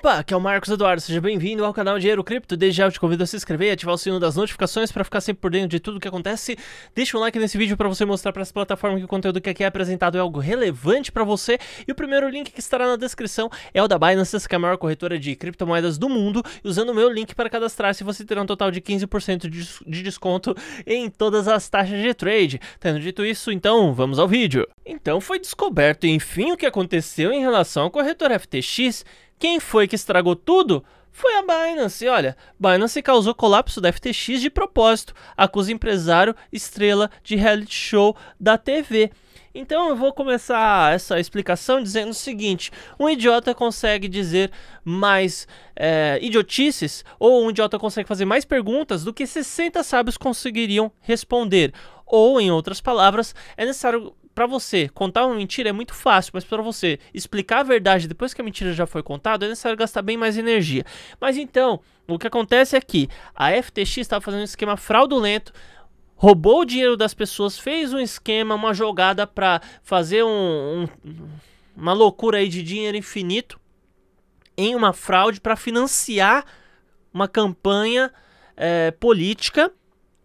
Opa, aqui é o Marcos Eduardo, seja bem-vindo ao canal Dinheiro Cripto. Desde já eu te convido a se inscrever e ativar o sininho das notificações para ficar sempre por dentro de tudo que acontece. Deixa um like nesse vídeo para você mostrar para essa plataforma que o conteúdo que aqui é apresentado é algo relevante para você. E o primeiro link que estará na descrição é o da Binance, que é a maior corretora de criptomoedas do mundo. usando o meu link para cadastrar-se, você terá um total de 15% de desconto em todas as taxas de trade. Tendo dito isso, então vamos ao vídeo. Então foi descoberto, enfim, o que aconteceu em relação à corretora FTX. Quem foi que estragou tudo? Foi a Binance, olha, Binance causou colapso da FTX de propósito, acusa empresário estrela de reality show da TV. Então eu vou começar essa explicação dizendo o seguinte: um idiota consegue dizer mais é, idiotices, ou um idiota consegue fazer mais perguntas do que 60 sábios conseguiriam responder. Ou, em outras palavras, é necessário para você contar uma mentira é muito fácil, mas para você explicar a verdade depois que a mentira já foi contada, é necessário gastar bem mais energia. Mas então, o que acontece é que a FTX estava fazendo um esquema fraudulento, roubou o dinheiro das pessoas, fez um esquema, uma jogada para fazer um, um, uma loucura aí de dinheiro infinito em uma fraude para financiar uma campanha é, política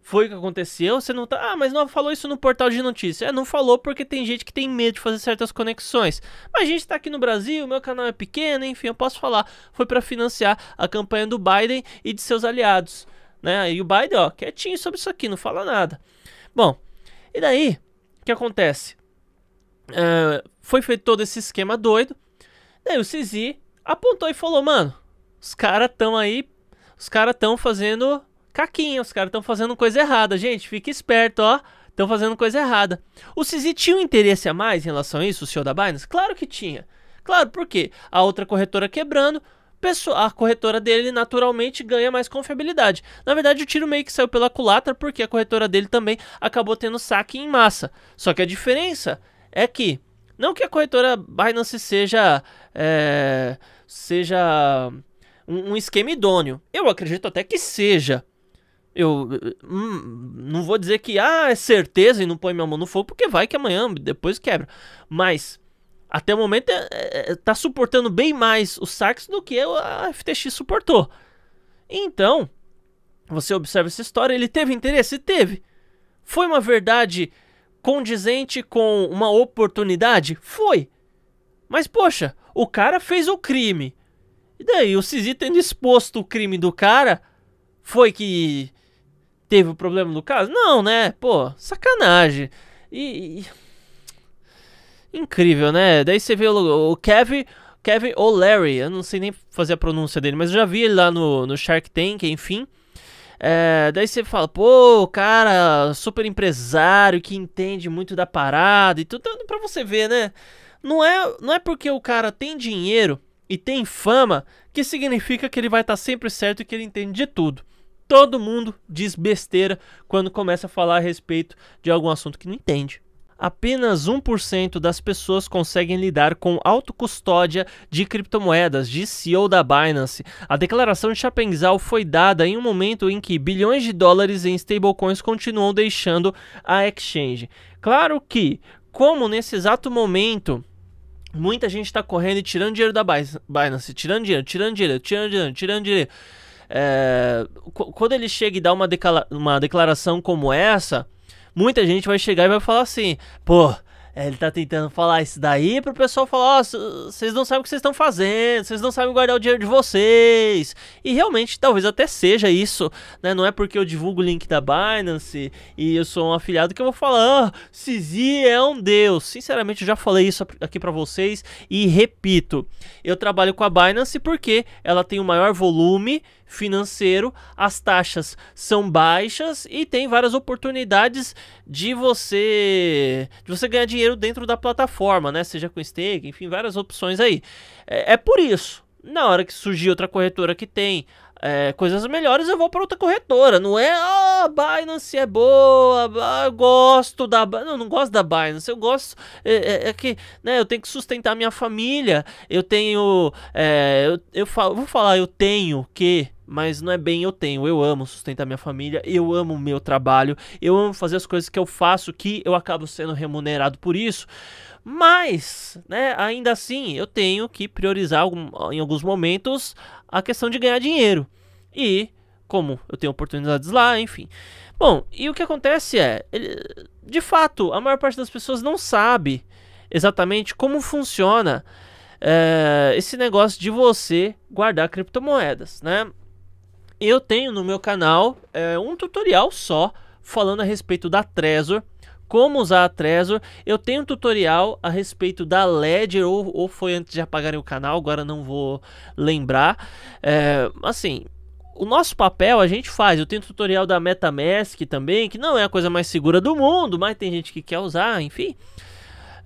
foi o que aconteceu, você não tá. Ah, mas não falou isso no portal de notícia. É, não falou porque tem gente que tem medo de fazer certas conexões. Mas a gente tá aqui no Brasil, meu canal é pequeno, enfim, eu posso falar. Foi para financiar a campanha do Biden e de seus aliados. Né? E o Biden, ó, quietinho sobre isso aqui, não fala nada. Bom, e daí, o que acontece? Uh, foi feito todo esse esquema doido. Daí o Sisi apontou e falou: Mano, os caras tão aí, os caras tão fazendo Caquinha, os caras estão fazendo coisa errada, gente. Fica esperto, ó. Estão fazendo coisa errada. O Sisi tinha um interesse a mais em relação a isso, o CEO da Binance? Claro que tinha. Claro, por quê? A outra corretora quebrando, a corretora dele naturalmente ganha mais confiabilidade. Na verdade, o tiro meio que saiu pela culatra porque a corretora dele também acabou tendo saque em massa. Só que a diferença é que, não que a corretora Binance seja, é, seja um, um esquema idôneo. Eu acredito até que seja. Eu hum, não vou dizer que ah, é certeza e não põe minha mão no fogo, porque vai que amanhã depois quebra. Mas até o momento é, é, é tá suportando bem mais o sax do que a FTX suportou. Então, você observa essa história, ele teve interesse? Teve. Foi uma verdade condizente com uma oportunidade? Foi. Mas poxa, o cara fez o crime. E daí, o Sisi tendo exposto o crime do cara, foi que teve o problema do caso? Não, né? Pô, sacanagem. E. e... Incrível, né? Daí você vê o, o Kevin. Kevin O'Leary, eu não sei nem fazer a pronúncia dele, mas eu já vi ele lá no, no Shark Tank, enfim. É, daí você fala, pô, cara, super empresário que entende muito da parada e tudo, então, pra você ver, né? Não é, não é porque o cara tem dinheiro e tem fama que significa que ele vai estar tá sempre certo e que ele entende de tudo. Todo mundo diz besteira quando começa a falar a respeito de algum assunto que não entende. Apenas 1% das pessoas conseguem lidar com autocustódia de criptomoedas, de CEO da Binance. A declaração de Chapenzal foi dada em um momento em que bilhões de dólares em stablecoins continuam deixando a exchange. Claro que, como nesse exato momento muita gente está correndo e tirando dinheiro da Binance, tirando dinheiro, tirando dinheiro, tirando dinheiro, tirando dinheiro. É, quando ele chega e dá uma, uma declaração como essa, muita gente vai chegar e vai falar assim: pô, é, ele tá tentando falar isso daí pro pessoal falar: ó, oh, vocês não sabem o que vocês estão fazendo, vocês não sabem guardar o dinheiro de vocês. E realmente, talvez até seja isso, né? Não é porque eu divulgo o link da Binance e eu sou um afiliado que eu vou falar: oh, é um deus. Sinceramente, eu já falei isso aqui para vocês e repito: eu trabalho com a Binance porque ela tem o maior volume financeiro, as taxas são baixas e tem várias oportunidades de você de você ganhar dinheiro dentro da plataforma, né? Seja com stake, enfim, várias opções aí. É, é por isso. Na hora que surgir outra corretora que tem é, coisas melhores, eu vou para outra corretora. Não é, ah, oh, Binance é boa, ah, eu gosto da. Não, não gosto da Binance. Eu gosto. É, é, é que né, eu tenho que sustentar minha família. Eu tenho. É, eu, eu falo, vou falar, eu tenho que mas não é bem eu tenho. Eu amo sustentar minha família, eu amo o meu trabalho, eu amo fazer as coisas que eu faço, que eu acabo sendo remunerado por isso. Mas, né, ainda assim, eu tenho que priorizar em alguns momentos a questão de ganhar dinheiro. E, como eu tenho oportunidades lá, enfim. Bom, e o que acontece é, ele, de fato, a maior parte das pessoas não sabe exatamente como funciona é, esse negócio de você guardar criptomoedas, né? Eu tenho no meu canal é, um tutorial só falando a respeito da Trezor, como usar a Trezor. Eu tenho um tutorial a respeito da Ledger, ou, ou foi antes de apagarem o canal, agora não vou lembrar. É, assim, o nosso papel a gente faz. Eu tenho tutorial da MetaMask também, que não é a coisa mais segura do mundo, mas tem gente que quer usar, enfim.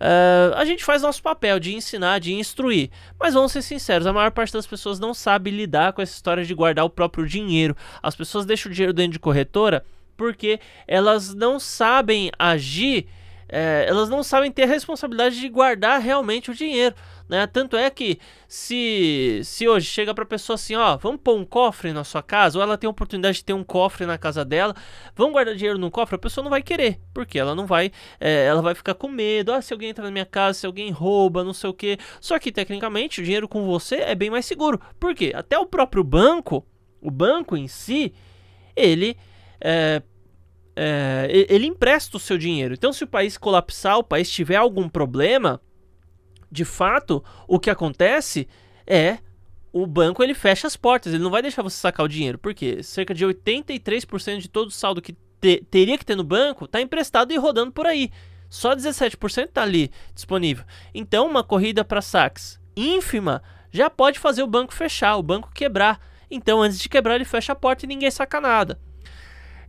Uh, a gente faz nosso papel de ensinar, de instruir. Mas vamos ser sinceros, a maior parte das pessoas não sabe lidar com essa história de guardar o próprio dinheiro. As pessoas deixam o dinheiro dentro de corretora porque elas não sabem agir é, elas não sabem ter a responsabilidade de guardar realmente o dinheiro. Né? Tanto é que se, se hoje chega para a pessoa assim, ó, vamos pôr um cofre na sua casa, ou ela tem a oportunidade de ter um cofre na casa dela, vamos guardar dinheiro no cofre, a pessoa não vai querer, porque ela não vai, é, ela vai ficar com medo, ah, se alguém entra na minha casa, se alguém rouba, não sei o que. Só que tecnicamente o dinheiro com você é bem mais seguro, porque até o próprio banco, o banco em si, ele é, é, ele empresta o seu dinheiro. Então, se o país colapsar, o país tiver algum problema, de fato, o que acontece é o banco ele fecha as portas, ele não vai deixar você sacar o dinheiro, porque cerca de 83% de todo o saldo que te, teria que ter no banco está emprestado e rodando por aí. Só 17% está ali disponível. Então, uma corrida para saques ínfima já pode fazer o banco fechar, o banco quebrar. Então, antes de quebrar, ele fecha a porta e ninguém saca nada.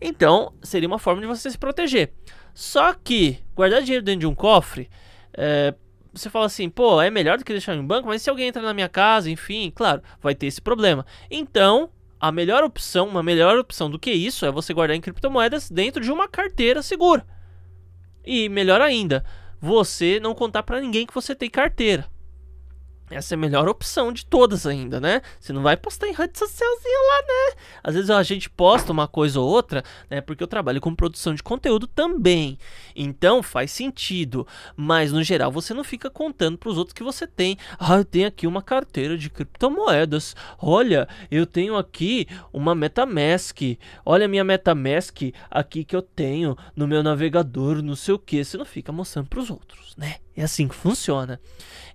Então, seria uma forma de você se proteger. Só que guardar dinheiro dentro de um cofre, é, você fala assim, pô, é melhor do que deixar em um banco, mas se alguém entrar na minha casa, enfim, claro, vai ter esse problema. Então, a melhor opção, uma melhor opção do que isso é você guardar em criptomoedas dentro de uma carteira segura. E melhor ainda, você não contar para ninguém que você tem carteira. Essa é a melhor opção de todas ainda, né? Você não vai postar em rede socialzinha lá, né? Às vezes a gente posta uma coisa ou outra, né? Porque eu trabalho com produção de conteúdo também. Então faz sentido. Mas no geral você não fica contando para os outros que você tem. Ah, eu tenho aqui uma carteira de criptomoedas. Olha, eu tenho aqui uma MetaMask. Olha a minha MetaMask aqui que eu tenho no meu navegador, não sei o que. Você não fica mostrando para os outros, né? É assim que funciona.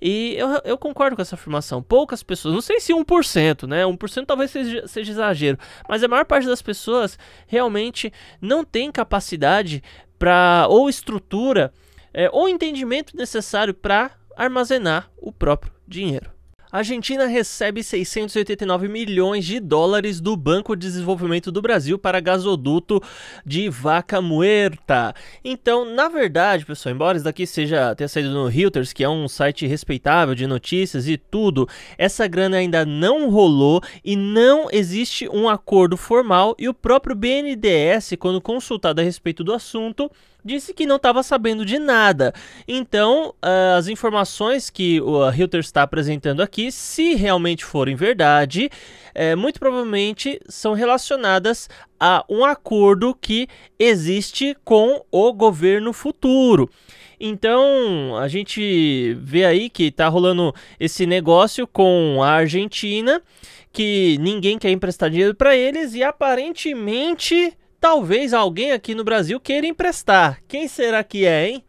E eu, eu concordo com essa afirmação. Poucas pessoas, não sei se 1%, né? 1% talvez seja, seja exagero, mas a maior parte das pessoas realmente não tem capacidade para ou estrutura é, ou entendimento necessário para armazenar o próprio dinheiro. A Argentina recebe 689 milhões de dólares do Banco de Desenvolvimento do Brasil para gasoduto de Vaca Muerta. Então, na verdade, pessoal, embora isso daqui seja tenha saído no Reuters, que é um site respeitável de notícias e tudo, essa grana ainda não rolou e não existe um acordo formal e o próprio BNDES, quando consultado a respeito do assunto, disse que não estava sabendo de nada. Então, uh, as informações que o Reuters está apresentando aqui, se realmente forem verdade, é, muito provavelmente são relacionadas a um acordo que existe com o governo futuro. Então, a gente vê aí que está rolando esse negócio com a Argentina, que ninguém quer emprestar dinheiro para eles e aparentemente talvez alguém aqui no Brasil queira emprestar. Quem será que é, hein?